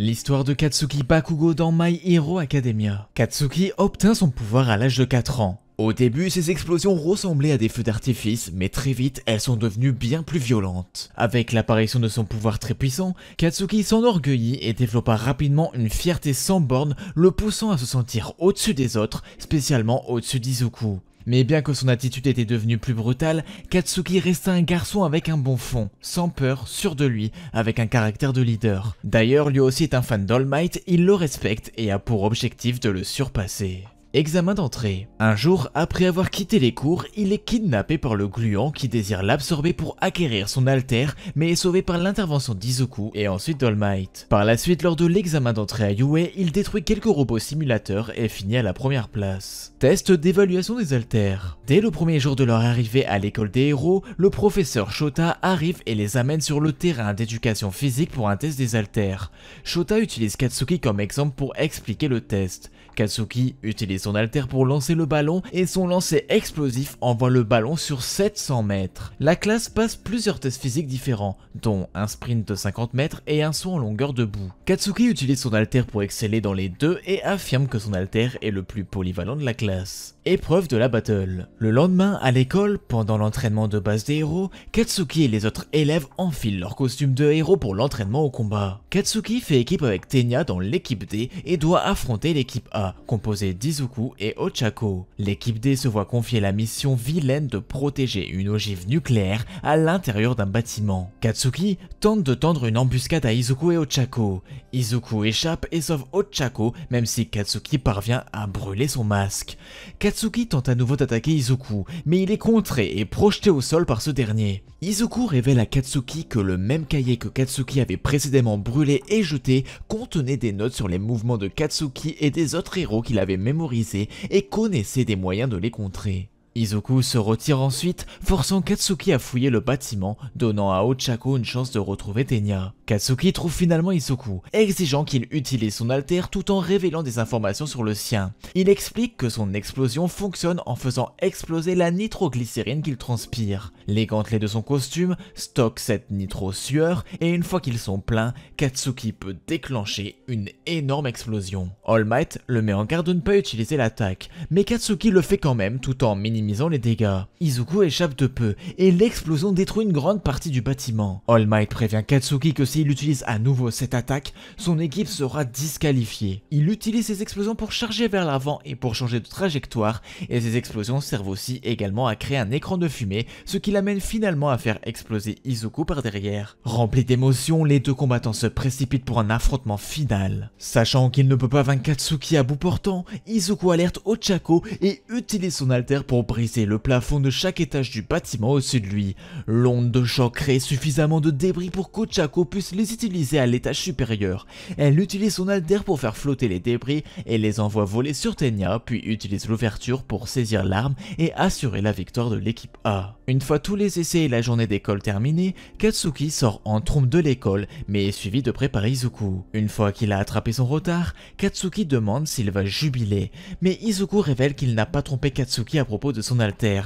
L'histoire de Katsuki Bakugo dans My Hero Academia. Katsuki obtint son pouvoir à l'âge de 4 ans. Au début, ses explosions ressemblaient à des feux d'artifice, mais très vite, elles sont devenues bien plus violentes. Avec l'apparition de son pouvoir très puissant, Katsuki s'enorgueillit et développa rapidement une fierté sans borne, le poussant à se sentir au-dessus des autres, spécialement au-dessus d'Izuku. Mais bien que son attitude était devenue plus brutale, Katsuki resta un garçon avec un bon fond, sans peur, sûr de lui, avec un caractère de leader. D'ailleurs, lui aussi est un fan d'All Might, il le respecte et a pour objectif de le surpasser. Examen d'entrée. Un jour, après avoir quitté les cours, il est kidnappé par le gluant qui désire l'absorber pour acquérir son alter, mais est sauvé par l'intervention d'Izuku et ensuite Might. Par la suite, lors de l'examen d'entrée à Yue, il détruit quelques robots simulateurs et finit à la première place. Test d'évaluation des alters. Dès le premier jour de leur arrivée à l'école des héros, le professeur Shota arrive et les amène sur le terrain d'éducation physique pour un test des alters. Shota utilise Katsuki comme exemple pour expliquer le test. Katsuki utilise son alter pour lancer le ballon et son lancer explosif envoie le ballon sur 700 mètres. La classe passe plusieurs tests physiques différents, dont un sprint de 50 mètres et un saut en longueur debout. Katsuki utilise son alter pour exceller dans les deux et affirme que son alter est le plus polyvalent de la classe. Épreuve de la battle. Le lendemain, à l'école, pendant l'entraînement de base des héros, Katsuki et les autres élèves enfilent leur costume de héros pour l'entraînement au combat. Katsuki fait équipe avec Tenya dans l'équipe D et doit affronter l'équipe A composé d'Izuku et Ochako. L'équipe D se voit confier la mission vilaine de protéger une ogive nucléaire à l'intérieur d'un bâtiment. Katsuki tente de tendre une embuscade à Izuku et Ochako. Izuku échappe et sauve Ochako même si Katsuki parvient à brûler son masque. Katsuki tente à nouveau d'attaquer Izuku, mais il est contré et projeté au sol par ce dernier. Izuku révèle à Katsuki que le même cahier que Katsuki avait précédemment brûlé et jeté contenait des notes sur les mouvements de Katsuki et des autres héros qu'il avait mémorisé et connaissait des moyens de les contrer. Izuku se retire ensuite, forçant Katsuki à fouiller le bâtiment, donnant à Ochako une chance de retrouver Tenya. Katsuki trouve finalement Izuku, exigeant qu'il utilise son alter tout en révélant des informations sur le sien. Il explique que son explosion fonctionne en faisant exploser la nitroglycérine qu'il transpire. Les gantelets de son costume stockent cette nitro-sueur et une fois qu'ils sont pleins, Katsuki peut déclencher une énorme explosion. All Might le met en garde de ne pas utiliser l'attaque, mais Katsuki le fait quand même tout en minimisant les dégâts. Izuku échappe de peu, et l'explosion détruit une grande partie du bâtiment. All Might prévient Katsuki que s'il utilise à nouveau cette attaque, son équipe sera disqualifiée. Il utilise ses explosions pour charger vers l'avant et pour changer de trajectoire, et ses explosions servent aussi également à créer un écran de fumée, ce qui l'amène finalement à faire exploser Izuku par derrière. Rempli d'émotion, les deux combattants se précipitent pour un affrontement final. Sachant qu'il ne peut pas vaincre Katsuki à bout portant, Izuku alerte Ochako et utilise son alter pour briser le plafond de chaque étage du bâtiment au-dessus de lui. L'onde de choc crée suffisamment de débris pour qu'Ochako puisse les utiliser à l'étage supérieur. Elle utilise son alter pour faire flotter les débris et les envoie voler sur Tenya, puis utilise l'ouverture pour saisir l'arme et assurer la victoire de l'équipe A. Une fois tous les essais et la journée d'école terminée, Katsuki sort en trompe de l'école, mais est suivi de près par Izuku. Une fois qu'il a attrapé son retard, Katsuki demande s'il va jubiler, mais Izuku révèle qu'il n'a pas trompé Katsuki à propos de son alter.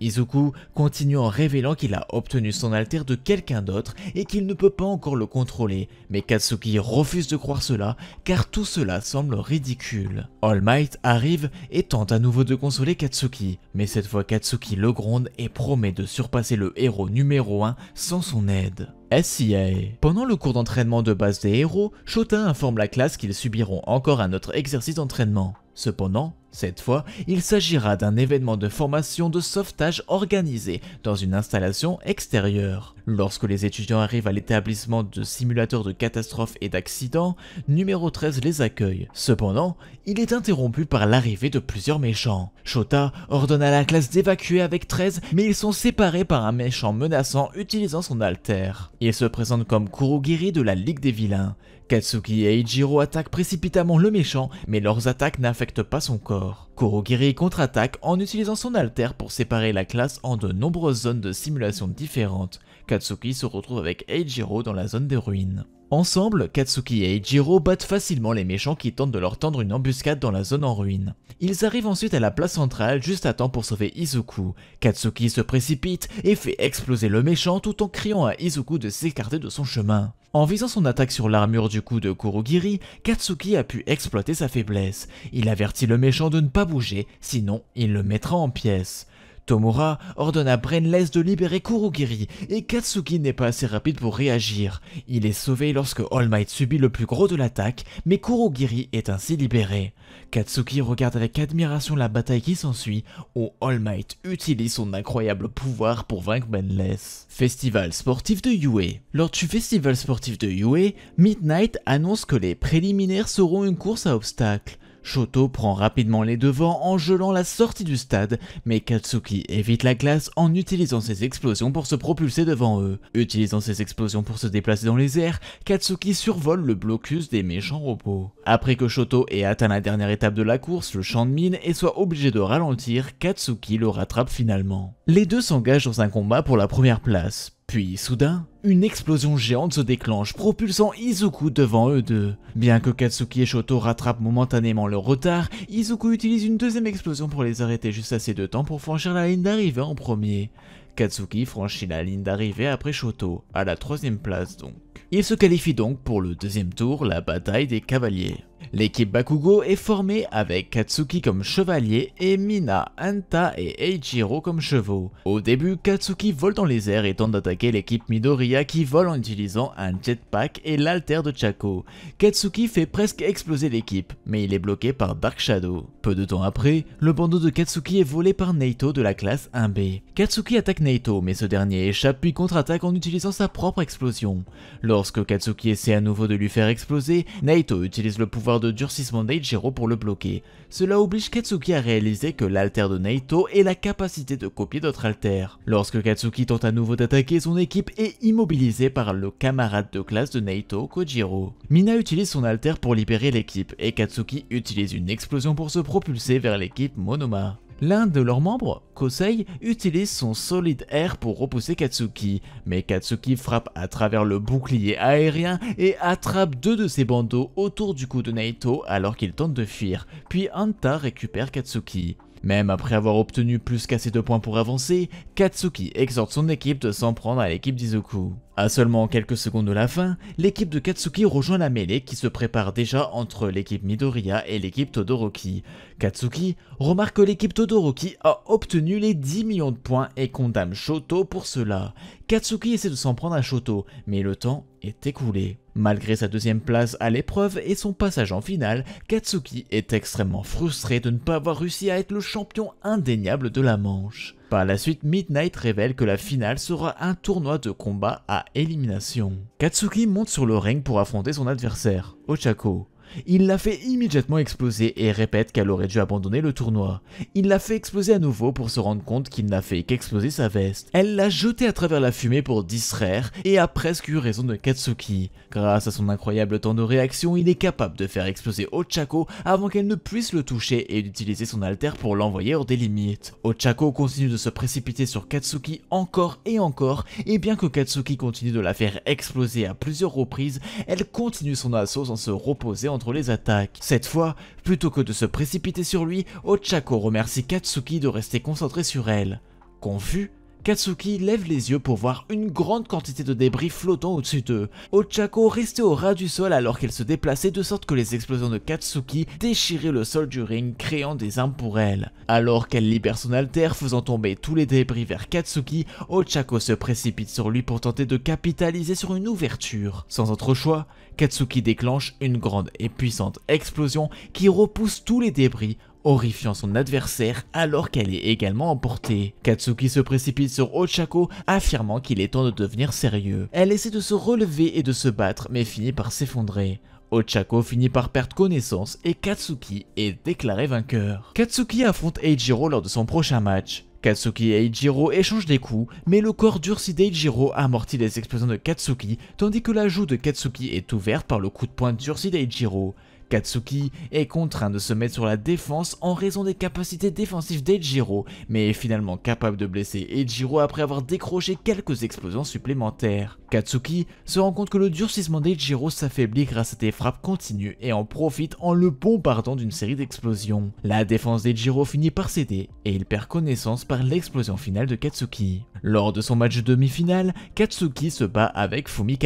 Izuku continue en révélant qu'il a obtenu son alter de quelqu'un d'autre et qu'il ne peut pas encore le contrôler, mais Katsuki refuse de croire cela car tout cela semble ridicule. All Might arrive et tente à nouveau de consoler Katsuki, mais cette fois Katsuki le gronde et promet de surpasser le héros numéro 1 sans son aide. SIA. Pendant le cours d'entraînement de base des héros, Shota informe la classe qu'ils subiront encore un autre exercice d'entraînement. Cependant, cette fois, il s'agira d'un événement de formation de sauvetage organisé dans une installation extérieure. Lorsque les étudiants arrivent à l'établissement de simulateurs de catastrophes et d'accidents, numéro 13 les accueille. Cependant, il est interrompu par l'arrivée de plusieurs méchants. Shota ordonne à la classe d'évacuer avec 13, mais ils sont séparés par un méchant menaçant utilisant son alter. Il se présente comme Kurogiri de la Ligue des vilains. Katsuki et Eijiro attaquent précipitamment le méchant, mais leurs attaques n'affectent pas son corps. Kurogiri contre-attaque en utilisant son alter pour séparer la classe en de nombreuses zones de simulation différentes. Katsuki se retrouve avec Eijiro dans la zone des ruines. Ensemble, Katsuki et Eijiro battent facilement les méchants qui tentent de leur tendre une embuscade dans la zone en ruine. Ils arrivent ensuite à la place centrale juste à temps pour sauver Izuku. Katsuki se précipite et fait exploser le méchant tout en criant à Izuku de s'écarter de son chemin. En visant son attaque sur l'armure du cou de Kurugiri, Katsuki a pu exploiter sa faiblesse. Il avertit le méchant de ne pas bouger, sinon il le mettra en pièces. Tomura ordonne à Brainless de libérer Kurugiri et Katsuki n'est pas assez rapide pour réagir. Il est sauvé lorsque All Might subit le plus gros de l'attaque, mais Kurugiri est ainsi libéré. Katsuki regarde avec admiration la bataille qui s'ensuit où All Might utilise son incroyable pouvoir pour vaincre Brainless. Festival sportif de Yue Lors du festival sportif de Yue, Midnight annonce que les préliminaires seront une course à obstacles. Shoto prend rapidement les devants en gelant la sortie du stade, mais Katsuki évite la glace en utilisant ses explosions pour se propulser devant eux. Utilisant ses explosions pour se déplacer dans les airs, Katsuki survole le blocus des méchants robots. Après que Shoto ait atteint la dernière étape de la course, le champ de mine, et soit obligé de ralentir, Katsuki le rattrape finalement. Les deux s'engagent dans un combat pour la première place, puis soudain une explosion géante se déclenche, propulsant Izuku devant eux deux. Bien que Katsuki et Shoto rattrapent momentanément leur retard, Izuku utilise une deuxième explosion pour les arrêter juste assez de temps pour franchir la ligne d'arrivée en premier. Katsuki franchit la ligne d'arrivée après Shoto, à la troisième place donc. Il se qualifie donc pour le deuxième tour, la bataille des cavaliers. L'équipe Bakugo est formée avec Katsuki comme chevalier et Mina, Anta et Eijiro comme chevaux. Au début, Katsuki vole dans les airs et tente d'attaquer l'équipe Midoriya qui vole en utilisant un jetpack et l'alter de Chako. Katsuki fait presque exploser l'équipe, mais il est bloqué par Dark Shadow. Peu de temps après, le bandeau de Katsuki est volé par Neito de la classe 1B. Katsuki attaque Neito, mais ce dernier échappe puis contre-attaque en utilisant sa propre explosion. Lorsque Katsuki essaie à nouveau de lui faire exploser, Neito utilise le pouvoir de durcissement Neijiro pour le bloquer. Cela oblige Katsuki à réaliser que l'alter de Naito est la capacité de copier d'autres alters. Lorsque Katsuki tente à nouveau d'attaquer, son équipe est immobilisée par le camarade de classe de Naito, Kojiro. Mina utilise son alter pour libérer l'équipe et Katsuki utilise une explosion pour se propulser vers l'équipe Monoma. L'un de leurs membres, Kosei, utilise son solide air pour repousser Katsuki, mais Katsuki frappe à travers le bouclier aérien et attrape deux de ses bandeaux autour du cou de Naito alors qu'il tente de fuir, puis Anta récupère Katsuki. Même après avoir obtenu plus qu'assez de points pour avancer, Katsuki exhorte son équipe de s'en prendre à l'équipe d'Izuku. À seulement quelques secondes de la fin, l'équipe de Katsuki rejoint la mêlée qui se prépare déjà entre l'équipe Midoriya et l'équipe Todoroki. Katsuki remarque que l'équipe Todoroki a obtenu les 10 millions de points et condamne Shoto pour cela. Katsuki essaie de s'en prendre à Shoto, mais le temps est écoulé. Malgré sa deuxième place à l'épreuve et son passage en finale, Katsuki est extrêmement frustré de ne pas avoir réussi à être le champion indéniable de la Manche. À la suite, Midnight révèle que la finale sera un tournoi de combat à élimination. Katsuki monte sur le ring pour affronter son adversaire, Ochako. Il la fait immédiatement exploser et répète qu'elle aurait dû abandonner le tournoi. Il la fait exploser à nouveau pour se rendre compte qu'il n'a fait qu'exploser sa veste. Elle l'a jeté à travers la fumée pour distraire et a presque eu raison de Katsuki. Grâce à son incroyable temps de réaction, il est capable de faire exploser Ochako avant qu'elle ne puisse le toucher et d'utiliser son altère pour l'envoyer hors des limites. Ochako continue de se précipiter sur Katsuki encore et encore et bien que Katsuki continue de la faire exploser à plusieurs reprises, elle continue son assaut sans se reposer entre les attaques. Cette fois, plutôt que de se précipiter sur lui, Ochako remercie Katsuki de rester concentré sur elle. Confus, Katsuki lève les yeux pour voir une grande quantité de débris flottant au-dessus d'eux. Ochako restait au ras du sol alors qu'elle se déplaçait de sorte que les explosions de Katsuki déchiraient le sol du ring créant des armes pour elle. Alors qu'elle libère son alter faisant tomber tous les débris vers Katsuki, Ochako se précipite sur lui pour tenter de capitaliser sur une ouverture. Sans autre choix, Katsuki déclenche une grande et puissante explosion qui repousse tous les débris horrifiant son adversaire alors qu'elle est également emportée. Katsuki se précipite sur Ochako, affirmant qu'il est temps de devenir sérieux. Elle essaie de se relever et de se battre, mais finit par s'effondrer. Ochako finit par perdre connaissance et Katsuki est déclaré vainqueur. Katsuki affronte Eijiro lors de son prochain match. Katsuki et Eijiro échangent des coups, mais le corps durci d'Eijiro amortit les explosions de Katsuki, tandis que la joue de Katsuki est ouverte par le coup de poing durci d'Eijiro. Katsuki est contraint de se mettre sur la défense en raison des capacités défensives d'Ejiro, mais est finalement capable de blesser Ejiro après avoir décroché quelques explosions supplémentaires. Katsuki se rend compte que le durcissement d'Ejiro s'affaiblit grâce à des frappes continues et en profite en le bombardant d'une série d'explosions. La défense d'Eijiro finit par céder et il perd connaissance par l'explosion finale de Katsuki. Lors de son match demi-finale, Katsuki se bat avec Fumikage.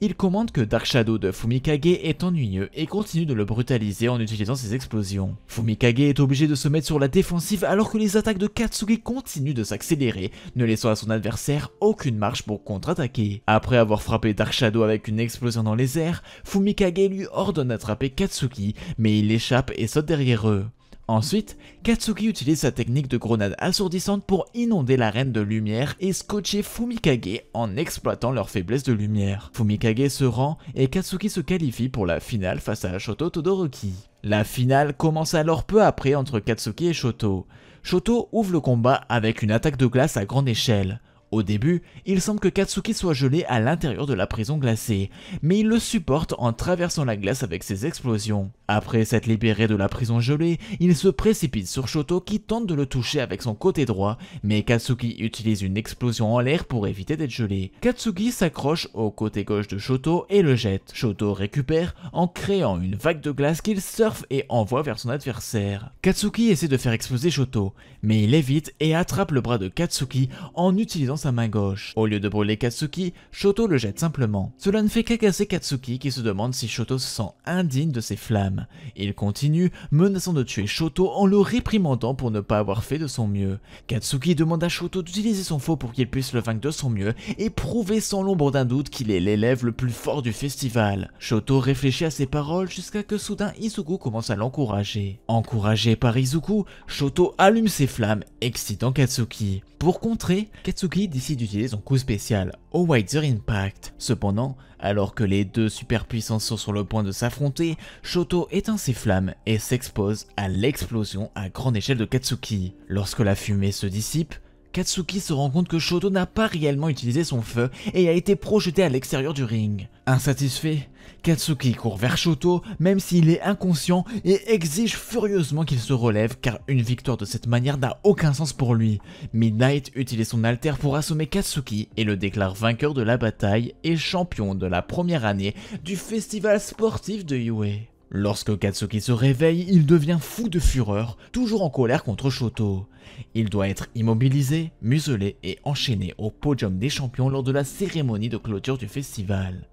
Il commande que Dark Shadow de Fumikage est ennuyeux et continue de le brutaliser en utilisant ses explosions. Fumikage est obligé de se mettre sur la défensive alors que les attaques de Katsuki continuent de s'accélérer, ne laissant à son adversaire aucune marche pour contre-attaquer. Après avoir frappé Dark Shadow avec une explosion dans les airs, Fumikage lui ordonne d'attraper Katsuki, mais il échappe et saute derrière eux. Ensuite, Katsuki utilise sa technique de grenade assourdissante pour inonder l'arène de lumière et scotcher Fumikage en exploitant leur faiblesse de lumière. Fumikage se rend et Katsuki se qualifie pour la finale face à Shoto Todoroki. La finale commence alors peu après entre Katsuki et Shoto. Shoto ouvre le combat avec une attaque de glace à grande échelle. Au début, il semble que Katsuki soit gelé à l'intérieur de la prison glacée, mais il le supporte en traversant la glace avec ses explosions. Après s'être libéré de la prison gelée, il se précipite sur Shoto qui tente de le toucher avec son côté droit, mais Katsuki utilise une explosion en l'air pour éviter d'être gelé. Katsuki s'accroche au côté gauche de Shoto et le jette. Shoto récupère en créant une vague de glace qu'il surfe et envoie vers son adversaire. Katsuki essaie de faire exploser Shoto, mais il évite et attrape le bras de Katsuki en utilisant sa main gauche. Au lieu de brûler Katsuki, Shoto le jette simplement. Cela ne fait qu'agacer Katsuki qui se demande si Shoto se sent indigne de ses flammes. Il continue, menaçant de tuer Shoto en le réprimandant pour ne pas avoir fait de son mieux. Katsuki demande à Shoto d'utiliser son faux pour qu'il puisse le vaincre de son mieux et prouver sans l'ombre d'un doute qu'il est l'élève le plus fort du festival. Shoto réfléchit à ses paroles jusqu'à que soudain Izuku commence à l'encourager. Encouragé par Izuku, Shoto allume ses flammes, excitant Katsuki. Pour contrer, Katsuki décide d'utiliser son coup spécial, au Impact. Cependant, alors que les deux superpuissances sont sur le point de s'affronter, Shoto éteint ses flammes et s'expose à l'explosion à grande échelle de Katsuki. Lorsque la fumée se dissipe, Katsuki se rend compte que Shoto n'a pas réellement utilisé son feu et a été projeté à l'extérieur du ring. Insatisfait, Katsuki court vers Shoto même s'il est inconscient et exige furieusement qu'il se relève car une victoire de cette manière n'a aucun sens pour lui. Midnight utilise son alter pour assommer Katsuki et le déclare vainqueur de la bataille et champion de la première année du festival sportif de Yue. Lorsque Katsuki se réveille, il devient fou de fureur, toujours en colère contre Shoto. Il doit être immobilisé, muselé et enchaîné au podium des champions lors de la cérémonie de clôture du festival.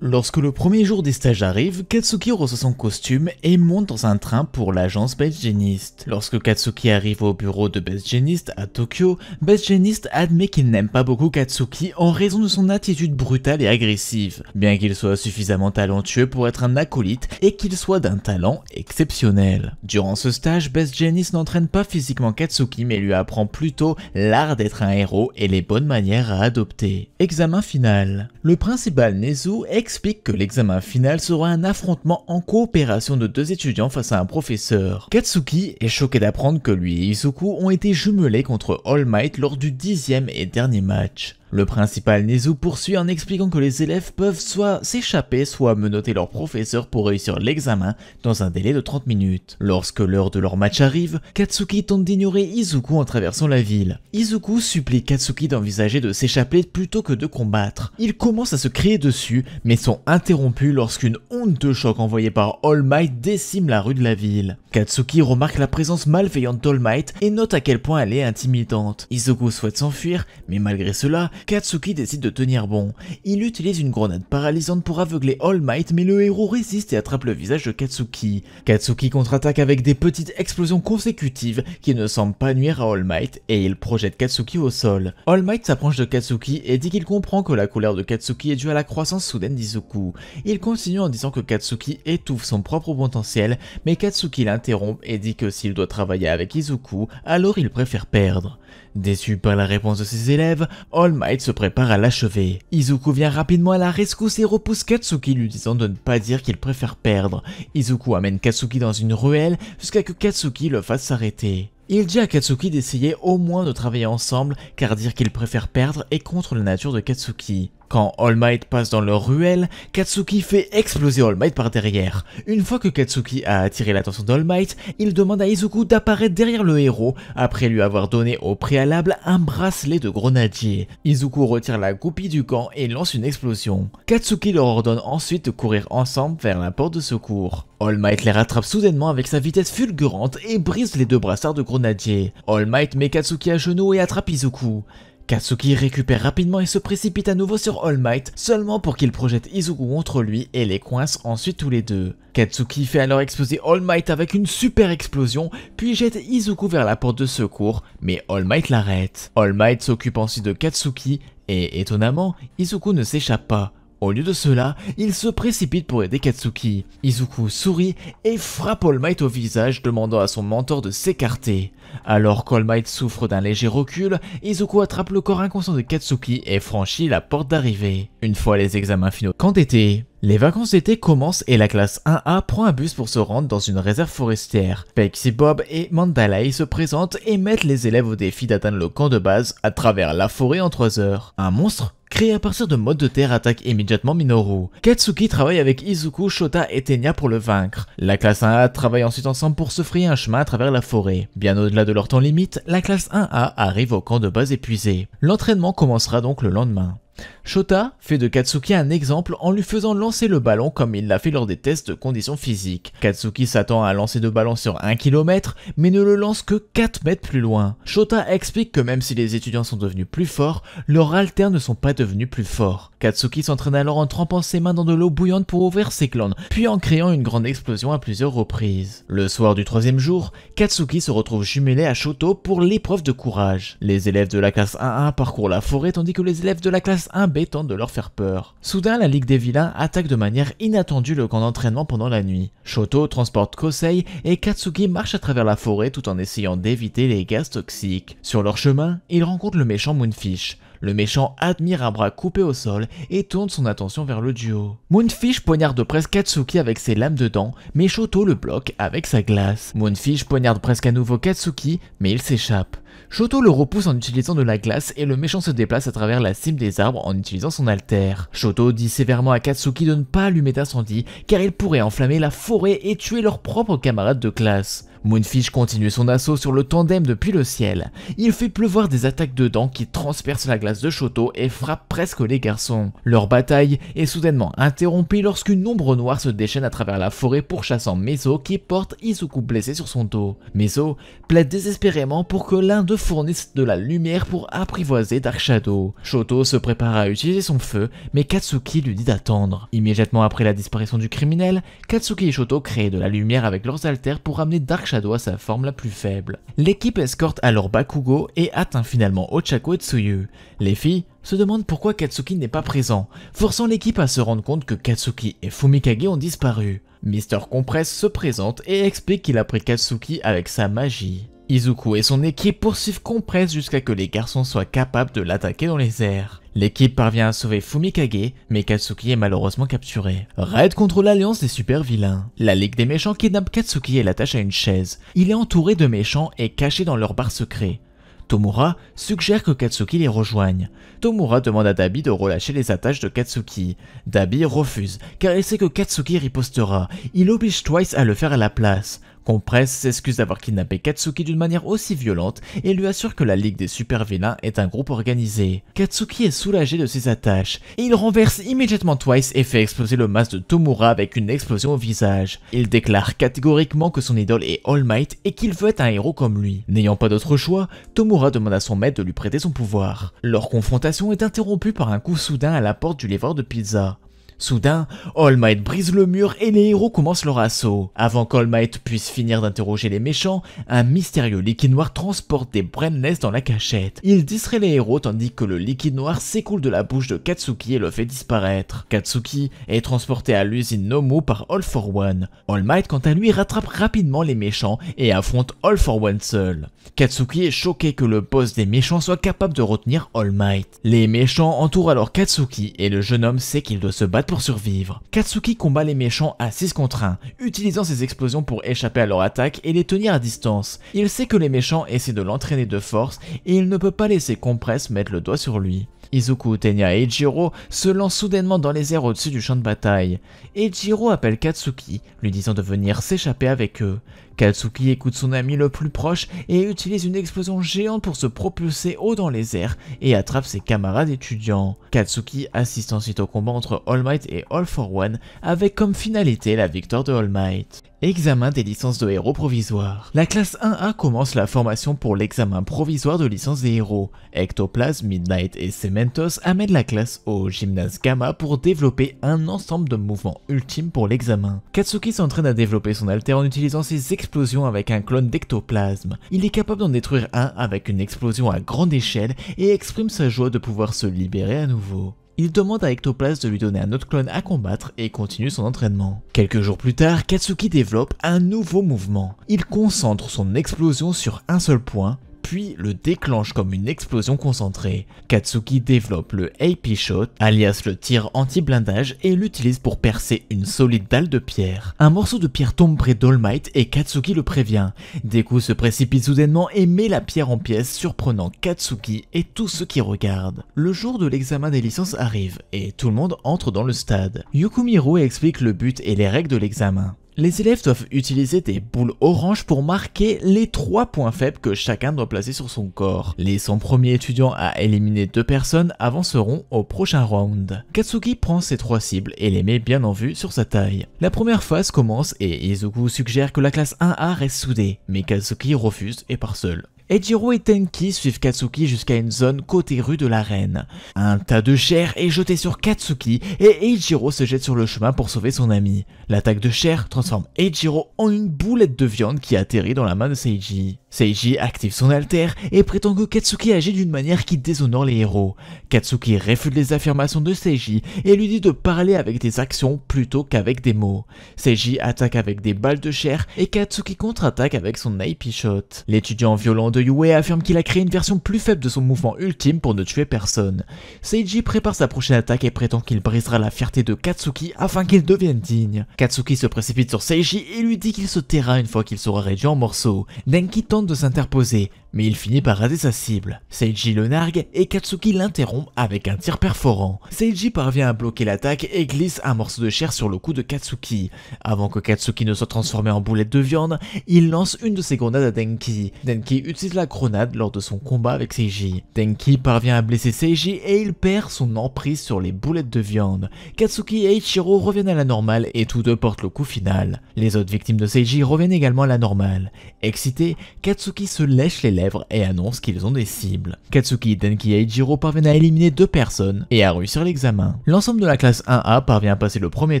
Lorsque le premier jour des stages arrive, Katsuki reçoit son costume et monte dans un train pour l'agence Best Genist. Lorsque Katsuki arrive au bureau de Best Genist à Tokyo, Best Genist admet qu'il n'aime pas beaucoup Katsuki en raison de son attitude brutale et agressive, bien qu'il soit suffisamment talentueux pour être un acolyte et qu'il soit d'un talent exceptionnel. Durant ce stage, Best Genist n'entraîne pas physiquement Katsuki mais lui apprend plutôt l'art d'être un héros et les bonnes manières à adopter. Examen final. Le principal Nezu explique que l'examen final sera un affrontement en coopération de deux étudiants face à un professeur. Katsuki est choqué d'apprendre que lui et Izuku ont été jumelés contre All Might lors du dixième et dernier match. Le principal Nezu poursuit en expliquant que les élèves peuvent soit s'échapper, soit menoter leur professeur pour réussir l'examen dans un délai de 30 minutes. Lorsque l'heure de leur match arrive, Katsuki tente d'ignorer Izuku en traversant la ville. Izuku supplie Katsuki d'envisager de s'échapper plutôt que de combattre. Ils commencent à se crier dessus, mais sont interrompus lorsqu'une onde de choc envoyée par All Might décime la rue de la ville. Katsuki remarque la présence malveillante d'All Might et note à quel point elle est intimidante. Izuku souhaite s'enfuir, mais malgré cela, Katsuki décide de tenir bon. Il utilise une grenade paralysante pour aveugler All Might, mais le héros résiste et attrape le visage de Katsuki. Katsuki contre-attaque avec des petites explosions consécutives qui ne semblent pas nuire à All Might, et il projette Katsuki au sol. All Might s'approche de Katsuki et dit qu'il comprend que la colère de Katsuki est due à la croissance soudaine d'Izuku. Il continue en disant que Katsuki étouffe son propre potentiel, mais Katsuki l'interrompt et dit que s'il doit travailler avec Izuku, alors il préfère perdre. Déçu par la réponse de ses élèves, All Might se prépare à l'achever. Izuku vient rapidement à la rescousse et repousse Katsuki lui disant de ne pas dire qu'il préfère perdre. Izuku amène Katsuki dans une ruelle jusqu'à que Katsuki le fasse s'arrêter. Il dit à Katsuki d'essayer au moins de travailler ensemble car dire qu'il préfère perdre est contre la nature de Katsuki. Quand All Might passe dans leur ruelle, Katsuki fait exploser All Might par derrière. Une fois que Katsuki a attiré l'attention d'All Might, il demande à Izuku d'apparaître derrière le héros après lui avoir donné au préalable un bracelet de grenadier. Izuku retire la goupille du gant et lance une explosion. Katsuki leur ordonne ensuite de courir ensemble vers la porte de secours. All Might les rattrape soudainement avec sa vitesse fulgurante et brise les deux brassards de grenadier. All Might met Katsuki à genoux et attrape Izuku. Katsuki récupère rapidement et se précipite à nouveau sur All Might, seulement pour qu'il projette Izuku contre lui et les coince ensuite tous les deux. Katsuki fait alors exploser All Might avec une super explosion, puis jette Izuku vers la porte de secours, mais All Might l'arrête. All Might s'occupe ensuite de Katsuki, et étonnamment, Izuku ne s'échappe pas. Au lieu de cela, il se précipite pour aider Katsuki. Izuku sourit et frappe All Might au visage, demandant à son mentor de s'écarter. Alors qu'All Might souffre d'un léger recul, Izuku attrape le corps inconscient de Katsuki et franchit la porte d'arrivée. Une fois les examens finaux qu'entêté les vacances d'été commencent et la classe 1A prend un bus pour se rendre dans une réserve forestière. Pexy Bob et Mandalay se présentent et mettent les élèves au défi d'atteindre le camp de base à travers la forêt en 3 heures. Un monstre Créé à partir de modes de terre attaque immédiatement Minoru. Katsuki travaille avec Izuku, Shota et Tenya pour le vaincre. La classe 1A travaille ensuite ensemble pour se frayer un chemin à travers la forêt. Bien au-delà de leur temps limite, la classe 1A arrive au camp de base épuisée. L'entraînement commencera donc le lendemain. Shota fait de Katsuki un exemple en lui faisant lancer le ballon comme il l'a fait lors des tests de conditions physiques. Katsuki s'attend à lancer de ballon sur 1 km mais ne le lance que 4 mètres plus loin. Shota explique que même si les étudiants sont devenus plus forts, leurs haltères ne sont pas devenus plus forts. Katsuki s'entraîne alors en trempant ses mains dans de l'eau bouillante pour ouvrir ses glandes, puis en créant une grande explosion à plusieurs reprises. Le soir du troisième jour, Katsuki se retrouve jumelé à Shoto pour l'épreuve de courage. Les élèves de la classe 1-1 parcourent la forêt tandis que les élèves de la classe 1 Bay de leur faire peur. Soudain, la Ligue des Vilains attaque de manière inattendue le camp d'entraînement pendant la nuit. Shoto transporte Kosei et Katsuki marche à travers la forêt tout en essayant d'éviter les gaz toxiques. Sur leur chemin, ils rencontrent le méchant Moonfish. Le méchant admire un bras coupé au sol et tourne son attention vers le duo. Moonfish poignarde presque Katsuki avec ses lames de dents, mais Shoto le bloque avec sa glace. Moonfish poignarde presque à nouveau Katsuki, mais il s'échappe. Shoto le repousse en utilisant de la glace et le méchant se déplace à travers la cime des arbres en utilisant son alter. Shoto dit sévèrement à Katsuki de ne pas allumer d'incendie car il pourrait enflammer la forêt et tuer leurs propres camarades de classe. Moonfish continue son assaut sur le tandem depuis le ciel. Il fait pleuvoir des attaques de dents qui transpercent la glace de Shoto et frappent presque les garçons. Leur bataille est soudainement interrompue lorsqu'une ombre noire se déchaîne à travers la forêt pour chasser Mezo qui porte Izuku blessé sur son dos. Mezo plaide désespérément pour que l'un d'eux fournisse de la lumière pour apprivoiser Dark Shadow. Shoto se prépare à utiliser son feu, mais Katsuki lui dit d'attendre. Immédiatement après la disparition du criminel, Katsuki et Shoto créent de la lumière avec leurs haltères pour amener Dark doit sa forme la plus faible. L'équipe escorte alors Bakugo et atteint finalement Ochako et Tsuyu. Les filles se demandent pourquoi Katsuki n'est pas présent, forçant l'équipe à se rendre compte que Katsuki et Fumikage ont disparu. Mister Compress se présente et explique qu'il a pris Katsuki avec sa magie. Izuku et son équipe poursuivent Compresse jusqu'à que les garçons soient capables de l'attaquer dans les airs. L'équipe parvient à sauver Fumikage, mais Katsuki est malheureusement capturé. Raid contre l'alliance des super vilains. La ligue des méchants kidnappe Katsuki et l'attache à une chaise. Il est entouré de méchants et caché dans leur bar secret. Tomura suggère que Katsuki les rejoigne. Tomura demande à Dabi de relâcher les attaches de Katsuki. Dabi refuse, car il sait que Katsuki ripostera. Il oblige Twice à le faire à la place. Compresse s'excuse d'avoir kidnappé Katsuki d'une manière aussi violente et lui assure que la Ligue des super Vilains est un groupe organisé. Katsuki est soulagé de ses attaches et il renverse immédiatement Twice et fait exploser le masque de Tomura avec une explosion au visage. Il déclare catégoriquement que son idole est All Might et qu'il veut être un héros comme lui. N'ayant pas d'autre choix, Tomura demande à son maître de lui prêter son pouvoir. Leur confrontation est interrompue par un coup soudain à la porte du livreur de pizza. Soudain, All Might brise le mur et les héros commencent leur assaut. Avant qu'All Might puisse finir d'interroger les méchants, un mystérieux liquide noir transporte des Brainless dans la cachette. Il distrait les héros tandis que le liquide noir s'écoule de la bouche de Katsuki et le fait disparaître. Katsuki est transporté à l'usine Nomu par All for One. All Might quant à lui rattrape rapidement les méchants et affronte All for One seul. Katsuki est choqué que le boss des méchants soit capable de retenir All Might. Les méchants entourent alors Katsuki et le jeune homme sait qu'il doit se battre survivre. Katsuki combat les méchants à 6 contre 1, utilisant ses explosions pour échapper à leur attaque et les tenir à distance. Il sait que les méchants essaient de l'entraîner de force et il ne peut pas laisser Compress mettre le doigt sur lui. Izuku, Tenya et Jiro se lancent soudainement dans les airs au-dessus du champ de bataille. Jiro appelle Katsuki, lui disant de venir s'échapper avec eux. Katsuki écoute son ami le plus proche et utilise une explosion géante pour se propulser haut dans les airs et attrape ses camarades étudiants. Katsuki assiste ensuite au combat entre All Might et All For One avec comme finalité la victoire de All Might. Examen des licences de héros provisoires. La classe 1A commence la formation pour l'examen provisoire de licence des héros. Ectoplasm, Midnight et Cementos amènent la classe au gymnase Gamma pour développer un ensemble de mouvements ultimes pour l'examen. Katsuki s'entraîne à développer son alter en utilisant ses explosions avec un clone d'Ectoplasm. Il est capable d'en détruire un avec une explosion à grande échelle et exprime sa joie de pouvoir se libérer à nouveau. Il demande à Ectoplas de lui donner un autre clone à combattre et continue son entraînement. Quelques jours plus tard, Katsuki développe un nouveau mouvement. Il concentre son explosion sur un seul point puis le déclenche comme une explosion concentrée. Katsuki développe le AP Shot, alias le tir anti-blindage, et l'utilise pour percer une solide dalle de pierre. Un morceau de pierre tombe près Might et Katsuki le prévient. Deku se précipite soudainement et met la pierre en pièces, surprenant Katsuki et tous ceux qui regardent. Le jour de l'examen des licences arrive, et tout le monde entre dans le stade. Yukumiro explique le but et les règles de l'examen. Les élèves doivent utiliser des boules oranges pour marquer les trois points faibles que chacun doit placer sur son corps. Les 100 premiers étudiants à éliminer deux personnes avanceront au prochain round. Katsuki prend ses trois cibles et les met bien en vue sur sa taille. La première phase commence et Izuku suggère que la classe 1A reste soudée, mais Katsuki refuse et part seul. Eijiro et Tenki suivent Katsuki jusqu'à une zone côté rue de l'arène. Un tas de chair est jeté sur Katsuki et Ejiro se jette sur le chemin pour sauver son ami. L'attaque de chair transforme Eijiro en une boulette de viande qui atterrit dans la main de Seiji. Seiji active son alter et prétend que Katsuki agit d'une manière qui déshonore les héros. Katsuki réfute les affirmations de Seiji et lui dit de parler avec des actions plutôt qu'avec des mots. Seiji attaque avec des balles de chair et Katsuki contre-attaque avec son IP shot. L'étudiant violent de Yue affirme qu'il a créé une version plus faible de son mouvement ultime pour ne tuer personne. Seiji prépare sa prochaine attaque et prétend qu'il brisera la fierté de Katsuki afin qu'il devienne digne. Katsuki se précipite sur Seiji et lui dit qu'il se taira une fois qu'il sera réduit en morceaux. Denki de s'interposer mais il finit par raser sa cible. Seiji le nargue et Katsuki l'interrompt avec un tir perforant. Seiji parvient à bloquer l'attaque et glisse un morceau de chair sur le cou de Katsuki. Avant que Katsuki ne soit transformé en boulette de viande, il lance une de ses grenades à Denki. Denki utilise la grenade lors de son combat avec Seiji. Denki parvient à blesser Seiji et il perd son emprise sur les boulettes de viande. Katsuki et Ichiro reviennent à la normale et tous deux portent le coup final. Les autres victimes de Seiji reviennent également à la normale. Excité, Katsuki se lèche les lèvres et annonce qu'ils ont des cibles. Katsuki, Denki et Eijiro parviennent à éliminer deux personnes et à réussir l'examen. L'ensemble de la classe 1A parvient à passer le premier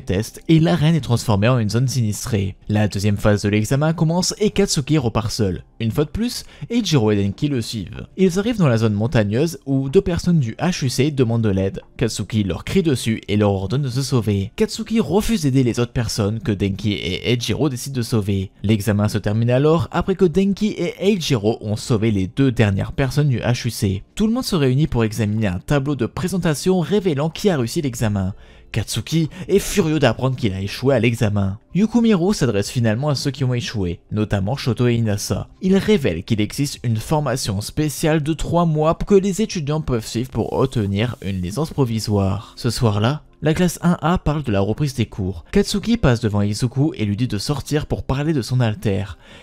test et l'arène est transformée en une zone sinistrée. La deuxième phase de l'examen commence et Katsuki repart seul. Une fois de plus, Eijiro et Denki le suivent. Ils arrivent dans la zone montagneuse où deux personnes du HUC demandent de l'aide. Katsuki leur crie dessus et leur ordonne de se sauver. Katsuki refuse d'aider les autres personnes que Denki et Eijiro décident de sauver. L'examen se termine alors après que Denki et Eijiro ont sauvé les deux dernières personnes du HUC. Tout le monde se réunit pour examiner un tableau de présentation révélant qui a réussi l'examen. Katsuki est furieux d'apprendre qu'il a échoué à l'examen. Yukumiro s'adresse finalement à ceux qui ont échoué, notamment Shoto et Inasa. Il révèle qu'il existe une formation spéciale de 3 mois que les étudiants peuvent suivre pour obtenir une licence provisoire. Ce soir-là, la classe 1A parle de la reprise des cours. Katsuki passe devant Izuku et lui dit de sortir pour parler de son alter.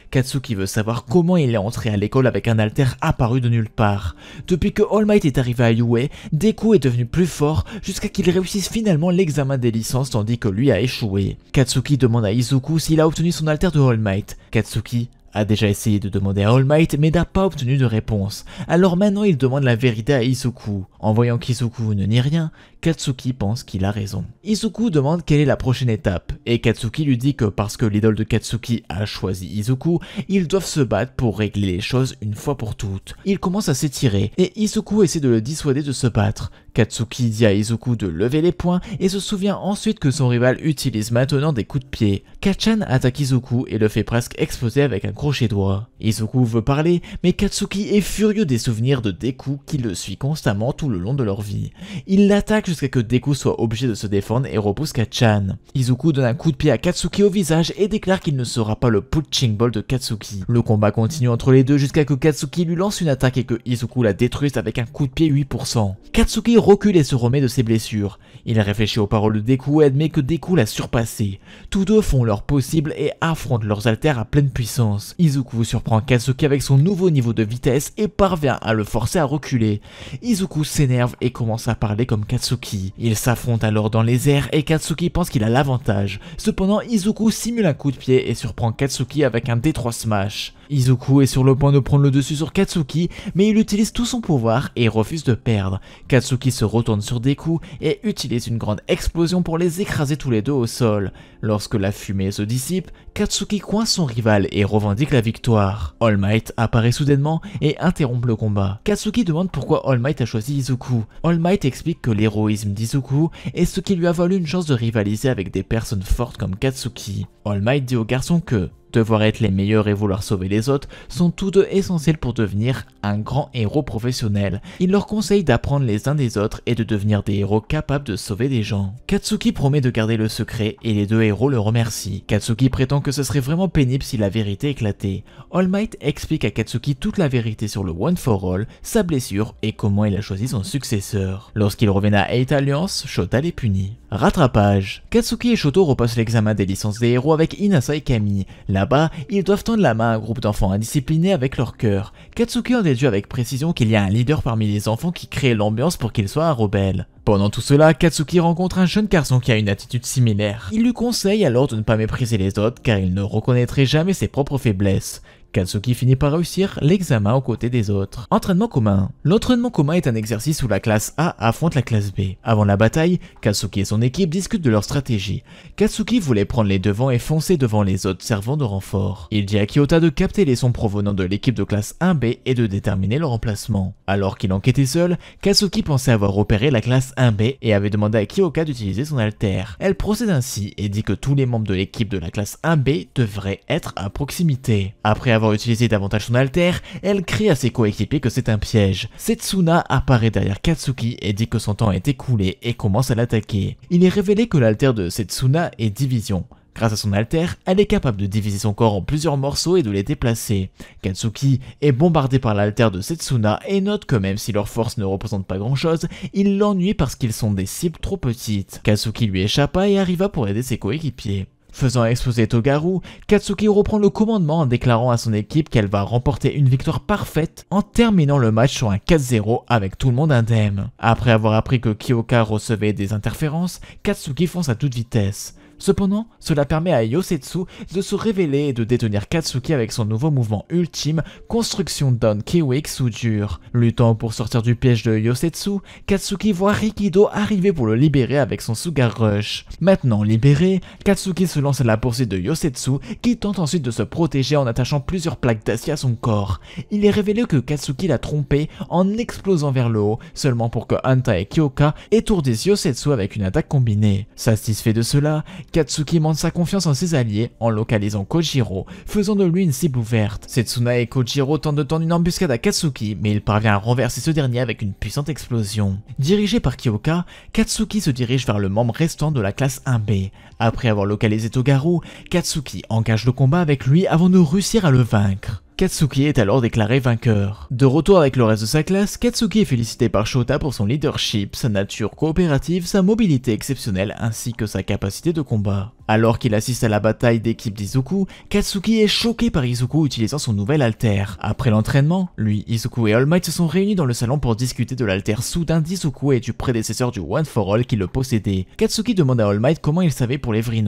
Katsuki veut savoir comment il est entré à l'école avec un alter apparu de nulle part. Depuis que All Might est arrivé à Yue, Deku est devenu plus fort jusqu'à qu'il réussisse finalement l'examen des licences tandis que lui a échoué. Katsuki demande à Izuku s'il a obtenu son alter de All Might. Katsuki a déjà essayé de demander à All Might mais n'a pas obtenu de réponse. Alors maintenant il demande la vérité à Izuku. En voyant qu'Izuku ne nie rien, Katsuki pense qu'il a raison. Izuku demande quelle est la prochaine étape, et Katsuki lui dit que parce que l'idole de Katsuki a choisi Izuku, ils doivent se battre pour régler les choses une fois pour toutes. Il commence à s'étirer, et Izuku essaie de le dissuader de se battre. Katsuki dit à Izuku de lever les poings et se souvient ensuite que son rival utilise maintenant des coups de pied. Kachan attaque Izuku et le fait presque exploser avec un crochet doigt. Izuku veut parler, mais Katsuki est furieux des souvenirs de Deku qui le suit constamment tout le long de leur vie. Il l'attaque jusqu'à ce que Deku soit obligé de se défendre et repousse Kachan. Izuku donne un coup de pied à Katsuki au visage et déclare qu'il ne sera pas le punching ball de Katsuki. Le combat continue entre les deux jusqu'à ce que Katsuki lui lance une attaque et que Izuku la détruise avec un coup de pied 8%. Katsuki recule et se remet de ses blessures. Il réfléchit aux paroles de Deku et admet que Deku l'a surpassé. Tous deux font leur possible et affrontent leurs altères à pleine puissance. Izuku surprend Katsuki avec son nouveau niveau de vitesse et parvient à le forcer à reculer. Izuku s'énerve et commence à parler comme Katsuki il Ils s'affrontent alors dans les airs et Katsuki pense qu'il a l'avantage. Cependant, Izuku simule un coup de pied et surprend Katsuki avec un D3 Smash. Izuku est sur le point de prendre le dessus sur Katsuki, mais il utilise tout son pouvoir et refuse de perdre. Katsuki se retourne sur Deku et utilise une grande explosion pour les écraser tous les deux au sol. Lorsque la fumée se dissipe, Katsuki coince son rival et revendique la victoire. All Might apparaît soudainement et interrompt le combat. Katsuki demande pourquoi All Might a choisi Izuku. All Might explique que l'héroïsme d'Izuku est ce qui lui a valu une chance de rivaliser avec des personnes fortes comme Katsuki. All Might dit au garçon que Devoir être les meilleurs et vouloir sauver les autres sont tous deux essentiels pour devenir un grand héros professionnel. Il leur conseille d'apprendre les uns des autres et de devenir des héros capables de sauver des gens. Katsuki promet de garder le secret et les deux héros le remercient. Katsuki prétend que ce serait vraiment pénible si la vérité éclatait. All Might explique à Katsuki toute la vérité sur le One for All, sa blessure et comment il a choisi son successeur. Lorsqu'il revient à Eight Alliance, Shota les punit. Rattrapage Katsuki et Shoto repassent l'examen des licences des héros avec Inasa et Kami là-bas, ils doivent tendre la main à un groupe d'enfants indisciplinés avec leur cœur. Katsuki en déduit avec précision qu'il y a un leader parmi les enfants qui crée l'ambiance pour qu'il soit un rebelle. Pendant tout cela, Katsuki rencontre un jeune garçon qui a une attitude similaire. Il lui conseille alors de ne pas mépriser les autres car il ne reconnaîtrait jamais ses propres faiblesses. Katsuki finit par réussir l'examen aux côtés des autres. Entraînement commun. L'entraînement commun est un exercice où la classe A affronte la classe B. Avant la bataille, Katsuki et son équipe discutent de leur stratégie. Katsuki voulait prendre les devants et foncer devant les autres servant de renfort. Il dit à Kyota de capter les sons provenant de l'équipe de classe 1B et de déterminer leur emplacement. Alors qu'il enquêtait seul, Katsuki pensait avoir opéré la classe 1B et avait demandé à Kyoka d'utiliser son alter. Elle procède ainsi et dit que tous les membres de l'équipe de la classe 1B devraient être à proximité. Après avoir utilisé davantage son alter, elle crie à ses coéquipiers que c'est un piège. Setsuna apparaît derrière Katsuki et dit que son temps est écoulé et commence à l'attaquer. Il est révélé que l'alter de Setsuna est division. Grâce à son alter, elle est capable de diviser son corps en plusieurs morceaux et de les déplacer. Katsuki est bombardé par l'alter de Setsuna et note que même si leur force ne représente pas grand chose, il l'ennuie parce qu'ils sont des cibles trop petites. Katsuki lui échappa et arriva pour aider ses coéquipiers. Faisant exposer Togaru, Katsuki reprend le commandement en déclarant à son équipe qu'elle va remporter une victoire parfaite en terminant le match sur un 4-0 avec tout le monde indemne. Après avoir appris que Kyoka recevait des interférences, Katsuki fonce à toute vitesse. Cependant, cela permet à Yosetsu de se révéler et de détenir Katsuki avec son nouveau mouvement ultime, Construction Don Kiwik Soudure. Luttant pour sortir du piège de Yosetsu, Katsuki voit Rikido arriver pour le libérer avec son Sugar Rush. Maintenant libéré, Katsuki se lance à la poursuite de Yosetsu qui tente ensuite de se protéger en attachant plusieurs plaques d'acier à son corps. Il est révélé que Katsuki l'a trompé en explosant vers le haut, seulement pour que Hanta et Kyoka étourdissent Yosetsu avec une attaque combinée. Satisfait de cela, Katsuki montre sa confiance en ses alliés en localisant Kojiro, faisant de lui une cible ouverte. Setsuna et Kojiro tentent de tendre une embuscade à Katsuki, mais il parvient à renverser ce dernier avec une puissante explosion. Dirigé par Kyoka, Katsuki se dirige vers le membre restant de la classe 1B. Après avoir localisé Togaru, Katsuki engage le combat avec lui avant de réussir à le vaincre. Katsuki est alors déclaré vainqueur. De retour avec le reste de sa classe, Katsuki est félicité par Shota pour son leadership, sa nature coopérative, sa mobilité exceptionnelle ainsi que sa capacité de combat. Alors qu'il assiste à la bataille d'équipe d'Izuku, Katsuki est choqué par Izuku utilisant son nouvel alter. Après l'entraînement, lui, Izuku et All Might se sont réunis dans le salon pour discuter de l'alter soudain d'Izuku et du prédécesseur du One for All qui le possédait. Katsuki demande à All Might comment il savait pour les vrilles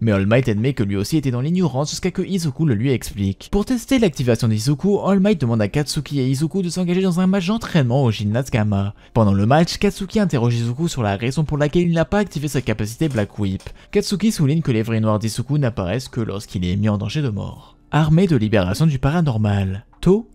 mais All Might admet que lui aussi était dans l'ignorance jusqu'à que Izuku le lui explique. Pour tester l'activation d'Izuku, All Might demande à Katsuki et Izuku de s'engager dans un match d'entraînement au gymnase gamma. Pendant le match, Katsuki interroge Izuku sur la raison pour laquelle il n'a pas activé sa capacité Black Whip. Katsuki souligne que les vrais noirs d'Isuku n'apparaissent que lorsqu'il est mis en danger de mort. Armée de libération du paranormal,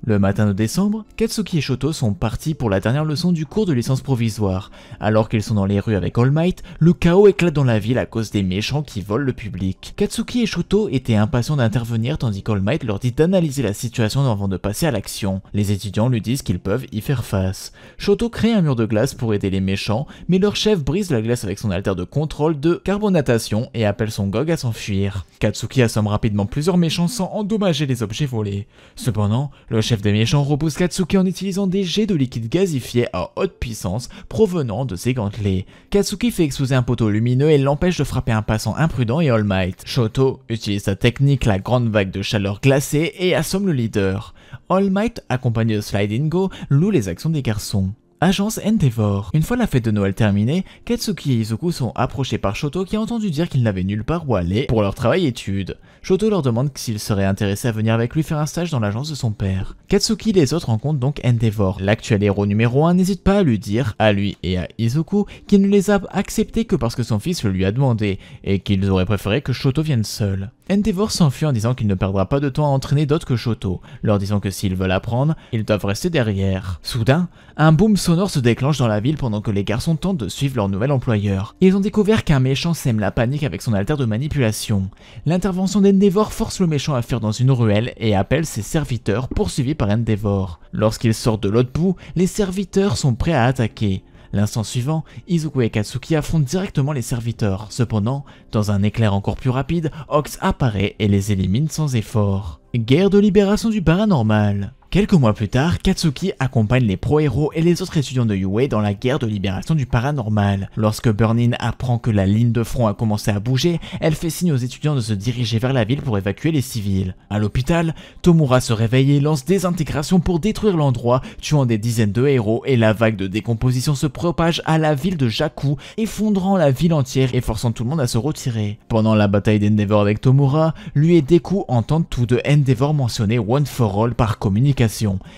le matin de décembre, Katsuki et Shoto sont partis pour la dernière leçon du cours de licence provisoire. Alors qu'ils sont dans les rues avec All Might, le chaos éclate dans la ville à cause des méchants qui volent le public. Katsuki et Shoto étaient impatients d'intervenir tandis qu'All Might leur dit d'analyser la situation avant de passer à l'action. Les étudiants lui disent qu'ils peuvent y faire face. Shoto crée un mur de glace pour aider les méchants, mais leur chef brise la glace avec son alter de contrôle de carbonatation et appelle son Gog à s'enfuir. Katsuki assomme rapidement plusieurs méchants sans endommager les objets volés. Cependant, le chef des méchants repousse Katsuki en utilisant des jets de liquide gazifié à haute puissance provenant de ses gantelets. Katsuki fait exploser un poteau lumineux et l'empêche de frapper un passant imprudent et All Might. Shoto utilise sa technique la grande vague de chaleur glacée et assomme le leader. All Might, accompagné de Sliding Go, loue les actions des garçons. Agence Endeavor. Une fois la fête de Noël terminée, Katsuki et Izuku sont approchés par Shoto qui a entendu dire qu'ils n'avaient nulle part où aller pour leur travail étude. Shoto leur demande s'ils seraient intéressés à venir avec lui faire un stage dans l'agence de son père. Katsuki et les autres rencontrent donc Endeavor. L'actuel héros numéro 1 n'hésite pas à lui dire, à lui et à Izuku, qu'il ne les a acceptés que parce que son fils le lui a demandé, et qu'ils auraient préféré que Shoto vienne seul. Endeavor s'enfuit en disant qu'il ne perdra pas de temps à entraîner d'autres que Shoto, leur disant que s'ils veulent apprendre, ils doivent rester derrière. Soudain, un boom sonore se déclenche dans la ville pendant que les garçons tentent de suivre leur nouvel employeur. Ils ont découvert qu'un méchant sème la panique avec son alter de manipulation. L'intervention Endeavor force le méchant à fuir dans une ruelle et appelle ses serviteurs poursuivis par Endeavor. Lorsqu'il sortent de l'autre bout, les serviteurs sont prêts à attaquer. L'instant suivant, Izuku et Katsuki affrontent directement les serviteurs. Cependant, dans un éclair encore plus rapide, Ox apparaît et les élimine sans effort. Guerre de libération du paranormal. Quelques mois plus tard, Katsuki accompagne les pro-héros et les autres étudiants de Yue dans la guerre de libération du paranormal. Lorsque Burnin apprend que la ligne de front a commencé à bouger, elle fait signe aux étudiants de se diriger vers la ville pour évacuer les civils. À l'hôpital, Tomura se réveille et lance des intégrations pour détruire l'endroit, tuant des dizaines de héros et la vague de décomposition se propage à la ville de Jakku, effondrant la ville entière et forçant tout le monde à se retirer. Pendant la bataille d'Endeavor avec Tomura, lui et Deku entendent tous deux Endeavor mentionner One for All par communication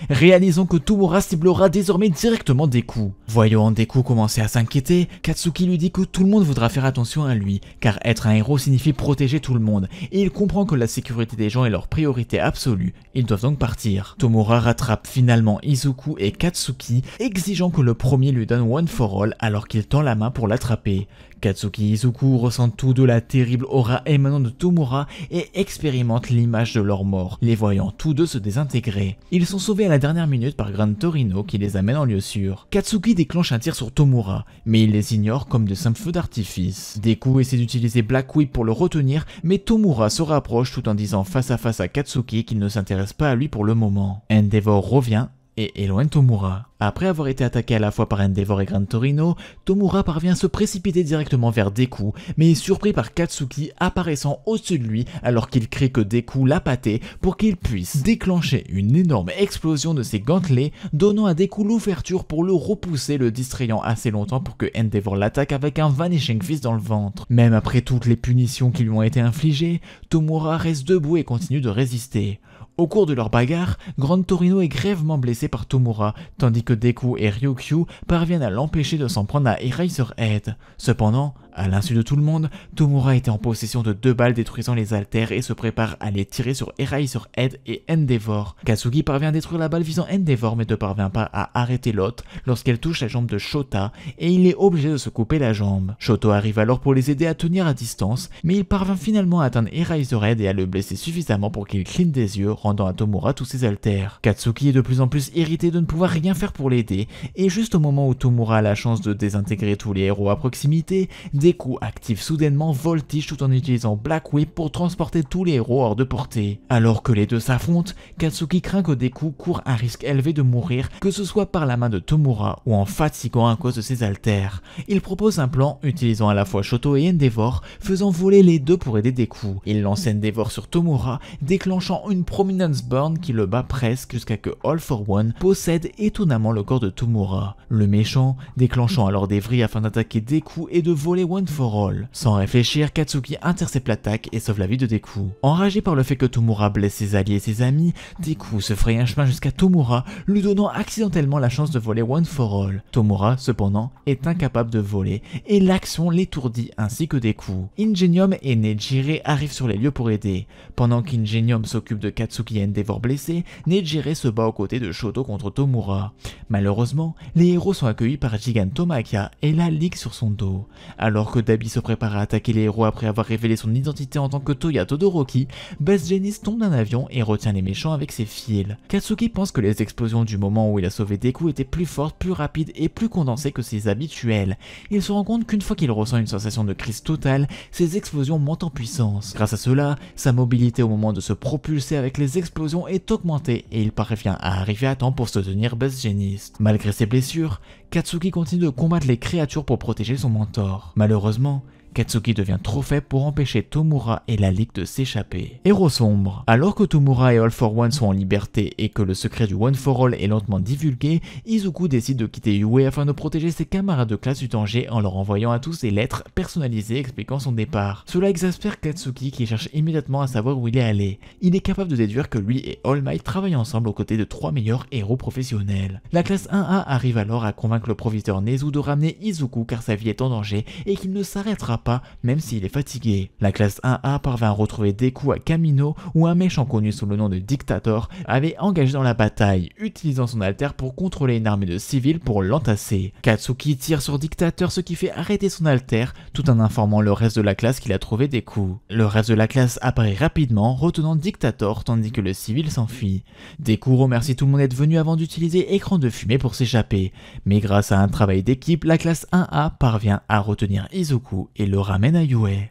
réalisant que Tomura ciblera désormais directement Deku. Voyant Deku commencer à s'inquiéter, Katsuki lui dit que tout le monde voudra faire attention à lui, car être un héros signifie protéger tout le monde, et il comprend que la sécurité des gens est leur priorité absolue, ils doivent donc partir. Tomura rattrape finalement Izuku et Katsuki, exigeant que le premier lui donne One for All alors qu'il tend la main pour l'attraper. Katsuki et Izuku ressentent tous deux la terrible aura émanant de Tomura et expérimentent l'image de leur mort, les voyant tous deux se désintégrer. Ils sont sauvés à la dernière minute par Gran Torino qui les amène en lieu sûr. Katsuki déclenche un tir sur Tomura, mais il les ignore comme de simples feux d'artifice. Deku essaie d'utiliser Black Whip pour le retenir, mais Tomura se rapproche tout en disant face à face à Katsuki qu'il ne s'intéresse pas à lui pour le moment. Endeavor revient et éloigne Tomura. Après avoir été attaqué à la fois par Endeavor et Gran Torino, Tomura parvient à se précipiter directement vers Deku, mais est surpris par Katsuki apparaissant au-dessus de lui alors qu'il crie que Deku l'a pâté pour qu'il puisse déclencher une énorme explosion de ses gantelets, donnant à Deku l'ouverture pour le repousser, le distrayant assez longtemps pour que Endeavor l'attaque avec un Vanishing Fist dans le ventre. Même après toutes les punitions qui lui ont été infligées, Tomura reste debout et continue de résister. Au cours de leur bagarre, Grand Torino est grièvement blessé par Tomura, tandis que Deku et Ryukyu parviennent à l'empêcher de s'en prendre à Head. Cependant, a l'insu de tout le monde, Tomura était en possession de deux balles détruisant les haltères et se prépare à les tirer sur Erai sur Head et Endeavor. Katsuki parvient à détruire la balle visant Endeavor mais ne parvient pas à arrêter l'autre lorsqu'elle touche la jambe de Shota et il est obligé de se couper la jambe. Shoto arrive alors pour les aider à tenir à distance mais il parvient finalement à atteindre Erai Head et à le blesser suffisamment pour qu'il cligne des yeux rendant à Tomura tous ses haltères. Katsuki est de plus en plus irrité de ne pouvoir rien faire pour l'aider et juste au moment où Tomura a la chance de désintégrer tous les héros à proximité, Deku active soudainement Voltige tout en utilisant Black Whip pour transporter tous les héros hors de portée. Alors que les deux s'affrontent, Katsuki craint que Deku court un risque élevé de mourir, que ce soit par la main de Tomura ou en fatiguant à cause de ses haltères. Il propose un plan utilisant à la fois Shoto et Endeavor, faisant voler les deux pour aider Deku. Il lance Endeavor sur Tomura, déclenchant une Prominence Burn qui le bat presque jusqu'à que All for One possède étonnamment le corps de Tomura. Le méchant, déclenchant alors des vrilles afin d'attaquer Deku et de voler One for All. Sans réfléchir, Katsuki intercepte l'attaque et sauve la vie de Deku. Enragé par le fait que Tomura blesse ses alliés et ses amis, Deku se fraye un chemin jusqu'à Tomura, lui donnant accidentellement la chance de voler One for All. Tomura, cependant, est incapable de voler et l'action l'étourdit ainsi que Deku. Ingenium et Nejire arrivent sur les lieux pour aider. Pendant qu'Ingenium s'occupe de Katsuki et Endeavor blessé, Nejire se bat aux côtés de Shoto contre Tomura. Malheureusement, les héros sont accueillis par Gigantomachia et la ligue sur son dos. Alors alors que Dabi se prépare à attaquer les héros après avoir révélé son identité en tant que Toya Todoroki, Best Genis tombe d'un avion et retient les méchants avec ses fils. Katsuki pense que les explosions du moment où il a sauvé Deku étaient plus fortes, plus rapides et plus condensées que ses habituelles. Il se rend compte qu'une fois qu'il ressent une sensation de crise totale, ses explosions montent en puissance. Grâce à cela, sa mobilité au moment de se propulser avec les explosions est augmentée et il parvient à arriver à temps pour soutenir Best Genis. Malgré ses blessures, Katsuki continue de combattre les créatures pour protéger son mentor. Malheureusement, Katsuki devient trop faible pour empêcher Tomura et la Ligue de s'échapper. Héros sombre. Alors que Tomura et All for One sont en liberté et que le secret du One for All est lentement divulgué, Izuku décide de quitter Yue afin de protéger ses camarades de classe du danger en leur envoyant à tous des lettres personnalisées expliquant son départ. Cela exaspère Katsuki qui cherche immédiatement à savoir où il est allé. Il est capable de déduire que lui et All Might travaillent ensemble aux côtés de trois meilleurs héros professionnels. La classe 1A arrive alors à convaincre le proviseur Nezu de ramener Izuku car sa vie est en danger et qu'il ne s'arrêtera pas pas même s'il est fatigué. La classe 1A parvient à retrouver Deku à Camino où un méchant connu sous le nom de Dictator avait engagé dans la bataille, utilisant son alter pour contrôler une armée de civils pour l'entasser. Katsuki tire sur Dictator ce qui fait arrêter son alter tout en informant le reste de la classe qu'il a trouvé Deku. Le reste de la classe apparaît rapidement retenant Dictator tandis que le civil s'enfuit. Deku remercie tout le monde d'être venu avant d'utiliser écran de fumée pour s'échapper, mais grâce à un travail d'équipe, la classe 1A parvient à retenir Izuku et le ramène à Yue.